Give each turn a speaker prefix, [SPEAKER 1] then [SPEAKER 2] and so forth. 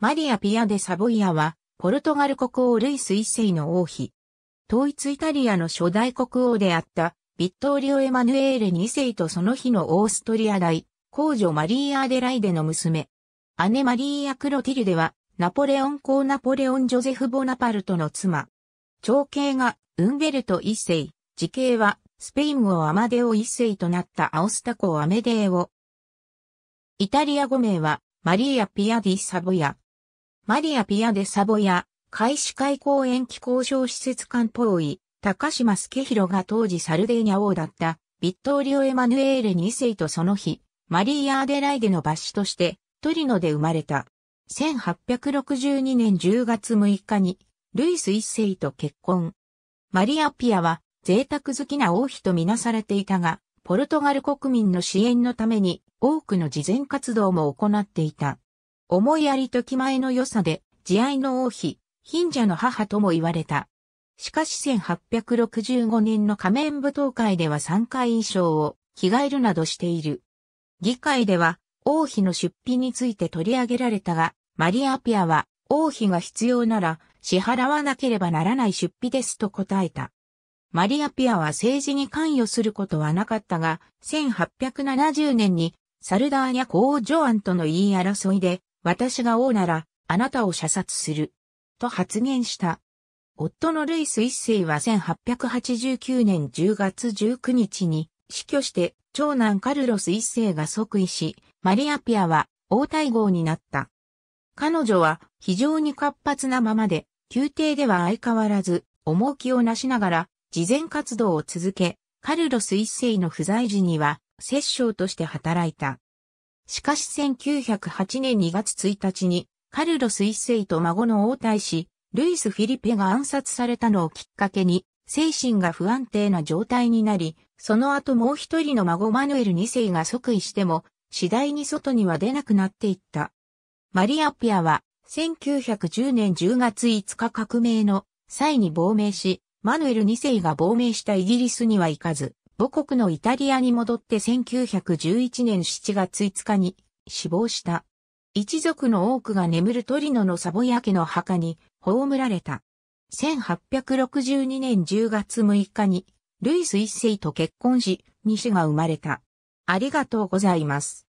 [SPEAKER 1] マリア・ピア・デ・サボイアは、ポルトガル国王ルイス一世の王妃。統一イタリアの初代国王であった、ビットーリオ・エマヌエーレ二世とその日のオーストリア大、皇女マリー・アデライデの娘。姉マリーア・クロティルでは、ナポレオン公ナポレオン・ジョゼフ・ボナパルトの妻。長兄が、ウンベルト一世、時系は、スペイン王アマデオ一世となったアオスタコ・アメデーオ。イタリア語名は、マリーア・ピア・ディ・サボイア。マリア・ピア・デ・サボヤ、海市会公園気候渉施設官ポーイ、高島助弘が当時サルデーニャ王だった、ビットーリオ・エマヌエーレ2世とその日、マリー・アーデライデの罰子として、トリノで生まれた。1862年10月6日に、ルイス一世と結婚。マリア・ピアは、贅沢好きな王妃とみなされていたが、ポルトガル国民の支援のために、多くの慈善活動も行っていた。思いやりと気前の良さで、慈愛の王妃、貧者の母とも言われた。しかし1865年の仮面舞踏会では3回衣装を着替えるなどしている。議会では王妃の出費について取り上げられたが、マリアピアは王妃が必要なら支払わなければならない出費ですと答えた。マリアピアは政治に関与することはなかったが、1870年にサルダーニャ皇女案との言い争いで私が王なら、あなたを射殺する。と発言した。夫のルイス一世は1889年10月19日に死去して、長男カルロス一世が即位し、マリアピアは王太后になった。彼女は非常に活発なままで、宮廷では相変わらず、重きをなしながら、事前活動を続け、カルロス一世の不在時には、摂政として働いた。しかし1908年2月1日に、カルロス一世と孫の王太子、ルイス・フィリペが暗殺されたのをきっかけに、精神が不安定な状態になり、その後もう一人の孫マヌエル2世が即位しても、次第に外には出なくなっていった。マリア・ピアは、1910年10月5日革命の際に亡命し、マヌエル2世が亡命したイギリスには行かず、母国のイタリアに戻って1911年7月5日に死亡した。一族の多くが眠るトリノのサボヤ家の墓に葬られた。1862年10月6日にルイス一世と結婚し、西が生まれた。ありがとうございます。